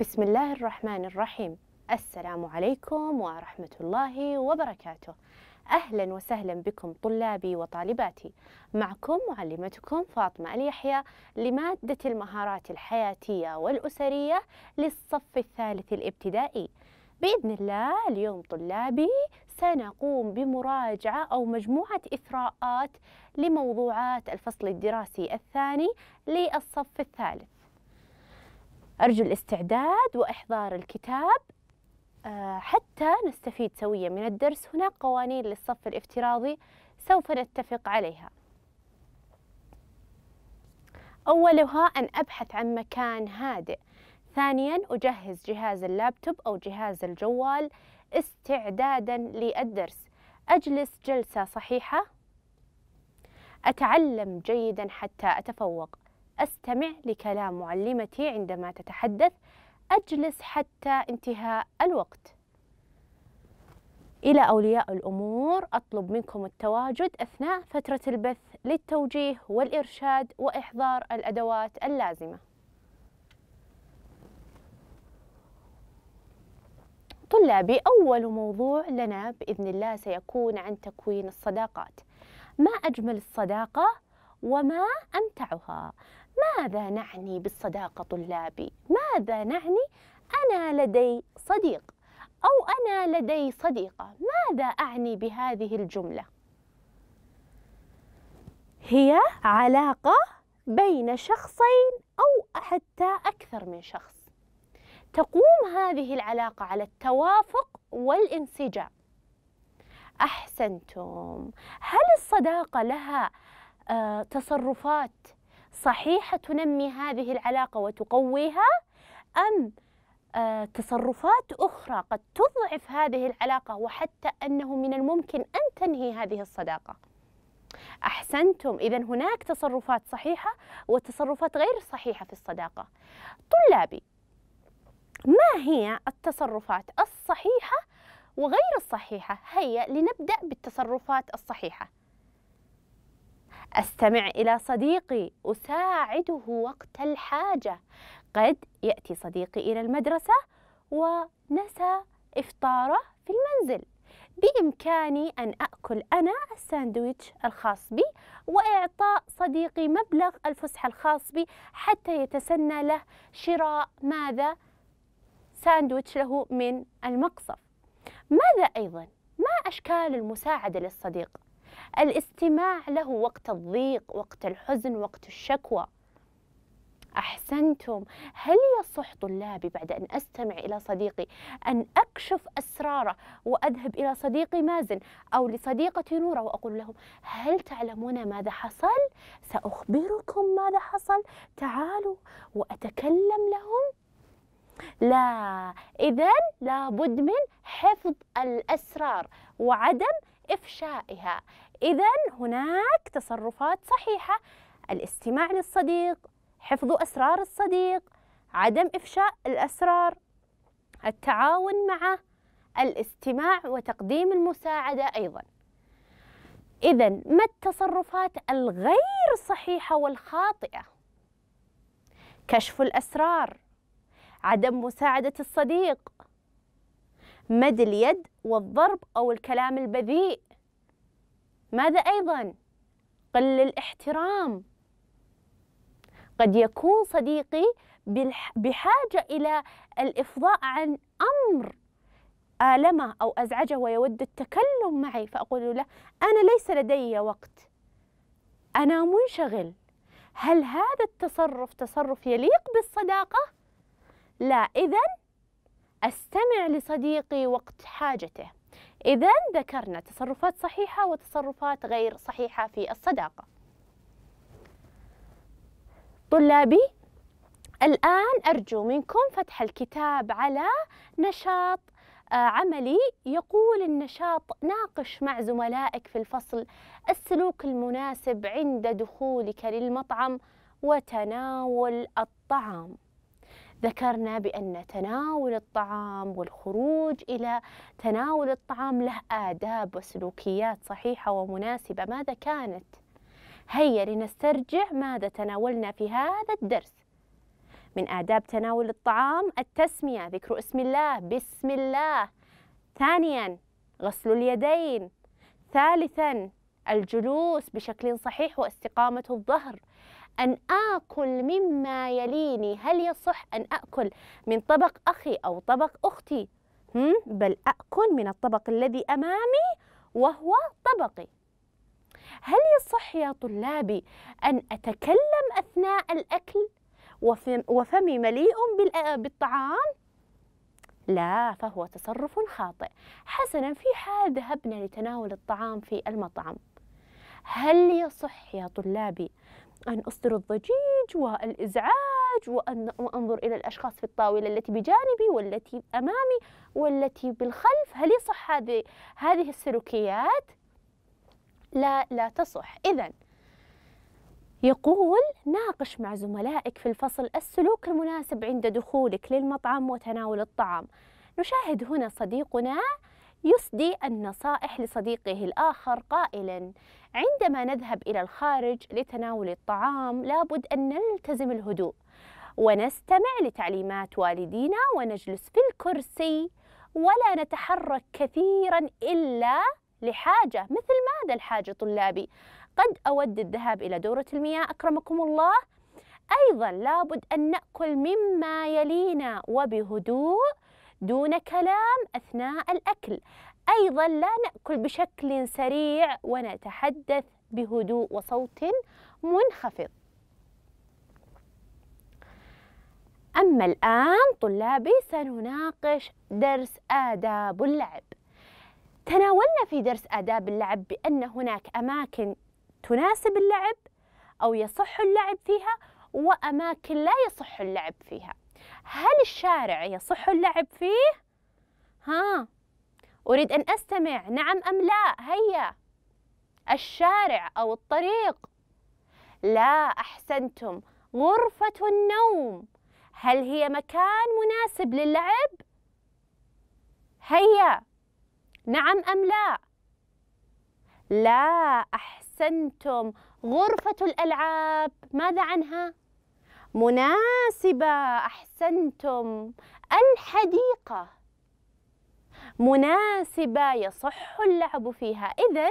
بسم الله الرحمن الرحيم السلام عليكم ورحمة الله وبركاته أهلا وسهلا بكم طلابي وطالباتي معكم معلمتكم فاطمة اليحيى لمادة المهارات الحياتية والأسرية للصف الثالث الابتدائي بإذن الله اليوم طلابي سنقوم بمراجعة أو مجموعة إثراءات لموضوعات الفصل الدراسي الثاني للصف الثالث أرجو الاستعداد وإحضار الكتاب آه، حتى نستفيد سويا من الدرس هناك قوانين للصف الافتراضي سوف نتفق عليها أولها أن أبحث عن مكان هادئ ثانيا أجهز جهاز اللابتوب أو جهاز الجوال استعدادا للدرس أجلس جلسة صحيحة أتعلم جيدا حتى أتفوق أستمع لكلام معلمتي عندما تتحدث أجلس حتى انتهاء الوقت إلى أولياء الأمور أطلب منكم التواجد أثناء فترة البث للتوجيه والإرشاد وإحضار الأدوات اللازمة طلابي أول موضوع لنا بإذن الله سيكون عن تكوين الصداقات ما أجمل الصداقة وما أمتعها ماذا نعني بالصداقة طلابي؟ ماذا نعني أنا لدي صديق أو أنا لدي صديقة ماذا أعني بهذه الجملة؟ هي علاقة بين شخصين أو حتى أكثر من شخص تقوم هذه العلاقة على التوافق والانسجام أحسنتم هل الصداقة لها آه، تصرفات صحيحة تنمي هذه العلاقة وتقويها أم آه، تصرفات أخرى قد تضعف هذه العلاقة وحتى أنه من الممكن أن تنهي هذه الصداقة أحسنتم إذا هناك تصرفات صحيحة وتصرفات غير صحيحة في الصداقة طلابي ما هي التصرفات الصحيحة وغير الصحيحة هيا لنبدأ بالتصرفات الصحيحة استمع الى صديقي اساعده وقت الحاجه قد ياتي صديقي الى المدرسه ونسى افطاره في المنزل بإمكاني أن أكل أنا الساندويتش الخاص بي وإعطاء صديقي مبلغ الفسحة الخاص بي حتى يتسنى له شراء ماذا؟ ساندويتش له من المقصف ماذا أيضا؟ ما أشكال المساعدة للصديق؟ الاستماع له وقت الضيق وقت الحزن وقت الشكوى أحسنتم هل يصح طلابي بعد أن أستمع إلى صديقي أن أكشف أسراره وأذهب إلى صديقي مازن أو لصديقتي نورة وأقول لهم هل تعلمون ماذا حصل؟ سأخبركم ماذا حصل تعالوا وأتكلم لهم لا إذا لابد من حفظ الأسرار وعدم إفشائها إذا هناك تصرفات صحيحة الاستماع للصديق حفظ أسرار الصديق عدم إفشاء الأسرار التعاون معه الاستماع وتقديم المساعدة أيضا إذا ما التصرفات الغير صحيحة والخاطئة؟ كشف الأسرار عدم مساعدة الصديق مد اليد والضرب أو الكلام البذيء ماذا أيضا؟ قل الاحترام قد يكون صديقي بحاجة إلى الإفضاء عن أمر آلمه أو أزعجه ويود التكلم معي فأقول له أنا ليس لدي وقت أنا منشغل هل هذا التصرف تصرف يليق بالصداقة؟ لا إذا أستمع لصديقي وقت حاجته إذا ذكرنا تصرفات صحيحة وتصرفات غير صحيحة في الصداقة طلابي الآن أرجو منكم فتح الكتاب على نشاط آه، عملي يقول النشاط ناقش مع زملائك في الفصل السلوك المناسب عند دخولك للمطعم وتناول الطعام ذكرنا بأن تناول الطعام والخروج إلى تناول الطعام له آداب وسلوكيات صحيحة ومناسبة ماذا كانت؟ هيا لنسترجع ماذا تناولنا في هذا الدرس من آداب تناول الطعام التسمية ذكر اسم الله بسم الله ثانيا غسل اليدين ثالثا الجلوس بشكل صحيح واستقامة الظهر أن آكل مما يليني هل يصح أن أكل من طبق أخي أو طبق أختي هم؟ بل أكل من الطبق الذي أمامي وهو طبقي هل يصح يا طلابي أن أتكلم أثناء الأكل وفمي مليء بالطعام؟ لا فهو تصرف خاطئ حسنا في حال ذهبنا لتناول الطعام في المطعم هل يصح يا طلابي أن أصدر الضجيج والإزعاج وأن وأنظر إلى الأشخاص في الطاولة التي بجانبي والتي أمامي والتي بالخلف هل يصح هذه هذه السلوكيات؟ لا لا تصح إذا يقول ناقش مع زملائك في الفصل السلوك المناسب عند دخولك للمطعم وتناول الطعام نشاهد هنا صديقنا يسدي النصائح لصديقه الآخر قائلا عندما نذهب إلى الخارج لتناول الطعام لابد أن نلتزم الهدوء ونستمع لتعليمات والدينا ونجلس في الكرسي ولا نتحرك كثيرا إلا لحاجة مثل ماذا الحاجة طلابي قد أود الذهاب إلى دورة المياه أكرمكم الله أيضا لابد أن نأكل مما يلينا وبهدوء دون كلام أثناء الأكل أيضا لا نأكل بشكل سريع ونتحدث بهدوء وصوت منخفض أما الآن طلابي سنناقش درس آداب اللعب تناولنا في درس آداب اللعب بأن هناك أماكن تناسب اللعب أو يصح اللعب فيها وأماكن لا يصح اللعب فيها هل الشارع يصح اللعب فيه؟ ها أريد أن أستمع نعم أم لا هيا الشارع أو الطريق لا أحسنتم غرفة النوم هل هي مكان مناسب للعب؟ هيا نعم أم لا؟ لا أحسنتم غرفة الألعاب ماذا عنها؟ مناسبة أحسنتم الحديقة مناسبة يصح اللعب فيها إذا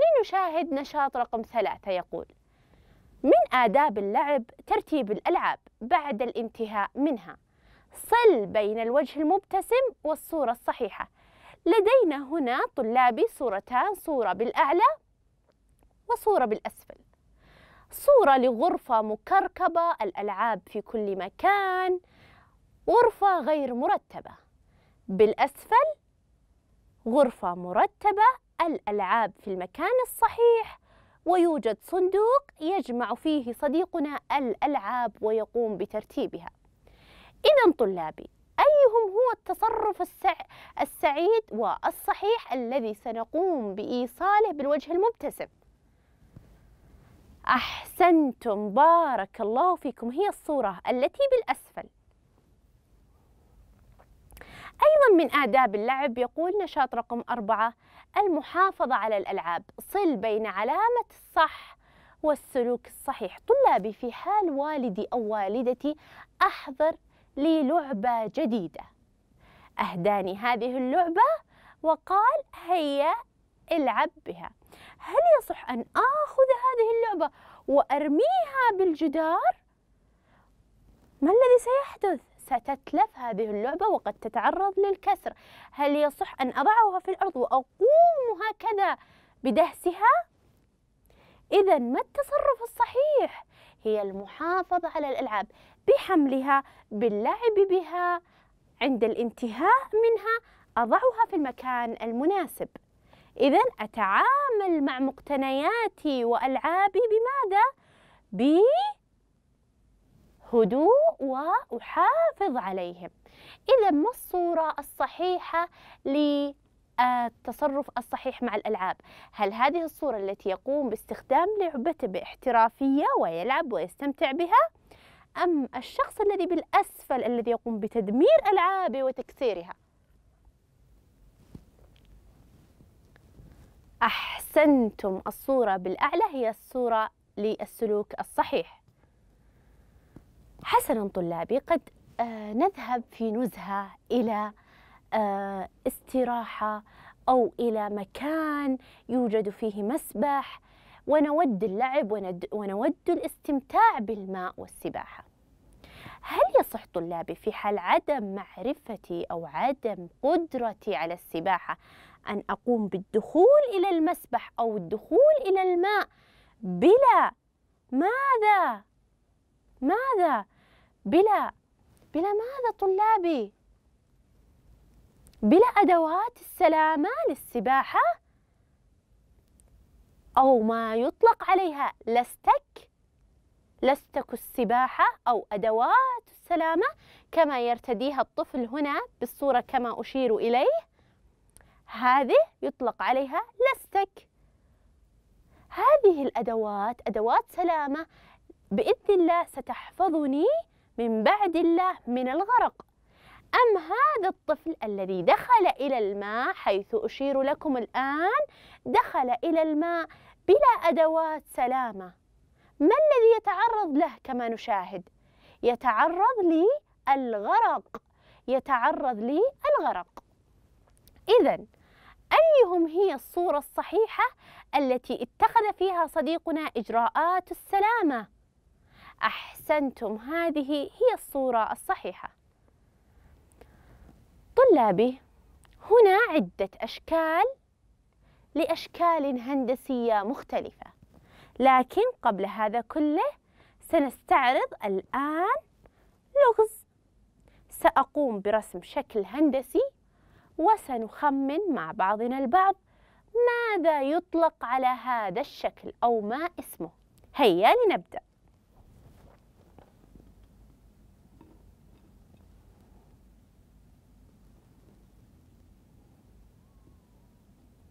لنشاهد نشاط رقم ثلاثة يقول من آداب اللعب ترتيب الألعاب بعد الانتهاء منها صل بين الوجه المبتسم والصورة الصحيحة لدينا هنا طلابي صورتان صورة بالأعلى وصورة بالأسفل صورة لغرفة مكركبة الألعاب في كل مكان غرفة غير مرتبة بالأسفل غرفة مرتبة الألعاب في المكان الصحيح ويوجد صندوق يجمع فيه صديقنا الألعاب ويقوم بترتيبها إذا طلابي أيهم هو التصرف السع... السعيد والصحيح الذي سنقوم بإيصاله بالوجه المبتسم أحسن أحسنتم بارك الله فيكم هي الصورة التي بالأسفل أيضا من آداب اللعب يقول نشاط رقم أربعة المحافظة على الألعاب صل بين علامة الصح والسلوك الصحيح طلابي في حال والدي أو والدتي أحضر لي لعبة جديدة أهداني هذه اللعبة وقال هيا العب بها هل يصح أن آخذ هذه اللعبة وأرميها بالجدار ما الذي سيحدث؟ ستتلف هذه اللعبة وقد تتعرض للكسر هل يصح أن أضعها في الأرض وأقوم هكذا بدهسها؟ إذا ما التصرف الصحيح؟ هي المحافظة على الألعاب بحملها باللعب بها عند الانتهاء منها أضعها في المكان المناسب إذا أتعامل مع مقتنياتي وألعابي بماذا؟ بهدوء وأحافظ عليهم إذا ما الصورة الصحيحة للتصرف الصحيح مع الألعاب؟ هل هذه الصورة التي يقوم باستخدام لعبته باحترافية ويلعب ويستمتع بها؟ أم الشخص الذي بالأسفل الذي يقوم بتدمير ألعابه وتكسيرها؟ أحسنتم الصورة بالأعلى هي الصورة للسلوك الصحيح حسنا طلابي قد آه، نذهب في نزهة إلى آه، استراحة أو إلى مكان يوجد فيه مسبح ونود اللعب ونود الاستمتاع بالماء والسباحة هل يصح طلابي في حال عدم معرفتي أو عدم قدرتي على السباحة أن أقوم بالدخول إلى المسبح أو الدخول إلى الماء بلا ماذا ماذا بلا بلا ماذا طلابي بلا أدوات السلامة للسباحة أو ما يطلق عليها لستك لست السباحة أو أدوات السلامة كما يرتديها الطفل هنا بالصورة كما أشير إليه هذه يطلق عليها لستك هذه الأدوات أدوات سلامة بإذن الله ستحفظني من بعد الله من الغرق أم هذا الطفل الذي دخل إلى الماء حيث أشير لكم الآن دخل إلى الماء بلا أدوات سلامة ما الذي يتعرض له كما نشاهد يتعرض للغرق يتعرض للغرق إذا أيهم هي الصورة الصحيحة التي اتخذ فيها صديقنا إجراءات السلامة أحسنتم هذه هي الصورة الصحيحة طلابي هنا عدة أشكال لأشكال هندسية مختلفة لكن قبل هذا كله سنستعرض الآن لغز سأقوم برسم شكل هندسي وسنخمن مع بعضنا البعض ماذا يطلق على هذا الشكل أو ما اسمه هيا لنبدأ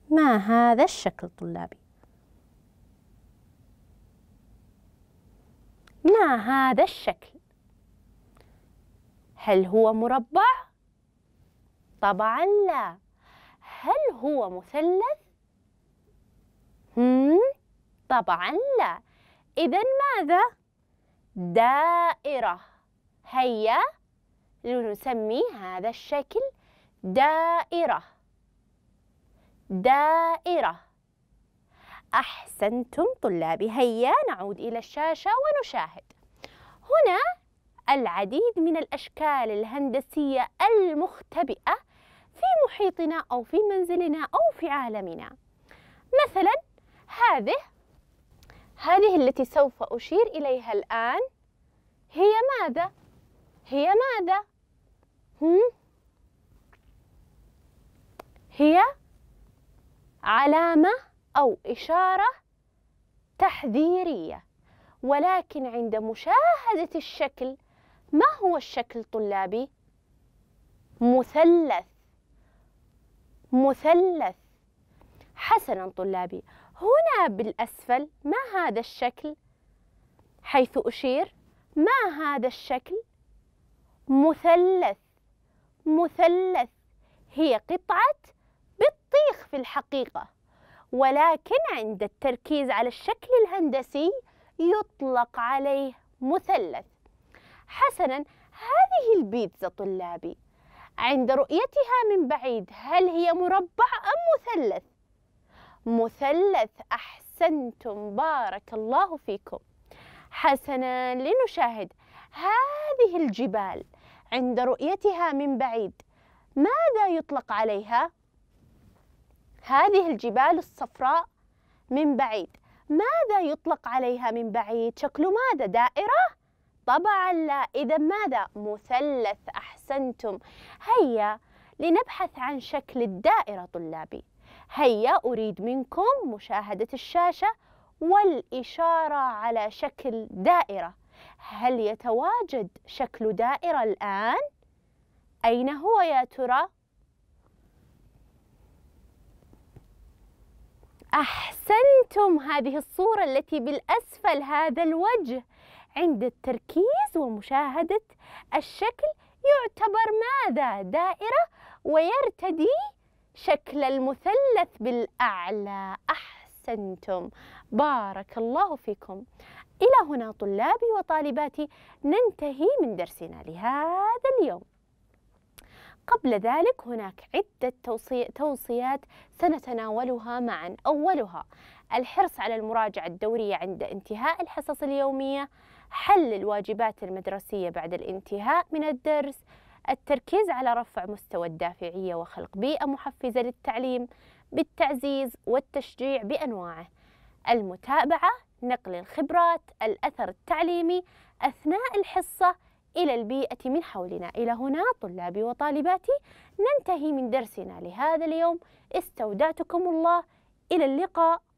ما هذا الشكل طلابي ما هذا الشكل هل هو مربع طبعا لا هل هو مثلث هم طبعا لا اذا ماذا دائره هيا لنسمي هذا الشكل دائره دائره أحسنتم طلابي هيا نعود إلى الشاشة ونشاهد هنا العديد من الأشكال الهندسية المختبئة في محيطنا أو في منزلنا أو في عالمنا مثلا هذه هذه التي سوف أشير إليها الآن هي ماذا؟ هي ماذا؟ هم؟ هي علامة أو إشارة تحذيرية ولكن عند مشاهدة الشكل ما هو الشكل طلابي؟ مثلث مثلث حسنا طلابي هنا بالأسفل ما هذا الشكل؟ حيث أشير ما هذا الشكل؟ مثلث مثلث هي قطعة بطيخ في الحقيقة ولكن عند التركيز على الشكل الهندسي يطلق عليه مثلث حسنا هذه البيتزا طلابي عند رؤيتها من بعيد هل هي مربع أم مثلث؟ مثلث أحسنتم بارك الله فيكم حسنا لنشاهد هذه الجبال عند رؤيتها من بعيد ماذا يطلق عليها؟ هذه الجبال الصفراء من بعيد ماذا يطلق عليها من بعيد شكله ماذا دائرة طبعا لا إذا ماذا مثلث أحسنتم هيا لنبحث عن شكل الدائرة طلابي هيا أريد منكم مشاهدة الشاشة والإشارة على شكل دائرة هل يتواجد شكل دائرة الآن؟ أين هو يا ترى؟ أحسنتم هذه الصورة التي بالأسفل هذا الوجه عند التركيز ومشاهدة الشكل يعتبر ماذا؟ دائرة ويرتدي شكل المثلث بالأعلى أحسنتم بارك الله فيكم إلى هنا طلابي وطالباتي ننتهي من درسنا لهذا اليوم قبل ذلك هناك عدة توصي... توصيات سنتناولها معا أولها الحرص على المراجعة الدورية عند انتهاء الحصص اليومية حل الواجبات المدرسية بعد الانتهاء من الدرس التركيز على رفع مستوى الدافعية وخلق بيئة محفزة للتعليم بالتعزيز والتشجيع بأنواعه المتابعة نقل الخبرات الأثر التعليمي أثناء الحصة إلى البيئة من حولنا إلى هنا طلابي وطالباتي ننتهي من درسنا لهذا اليوم استودعتكم الله إلى اللقاء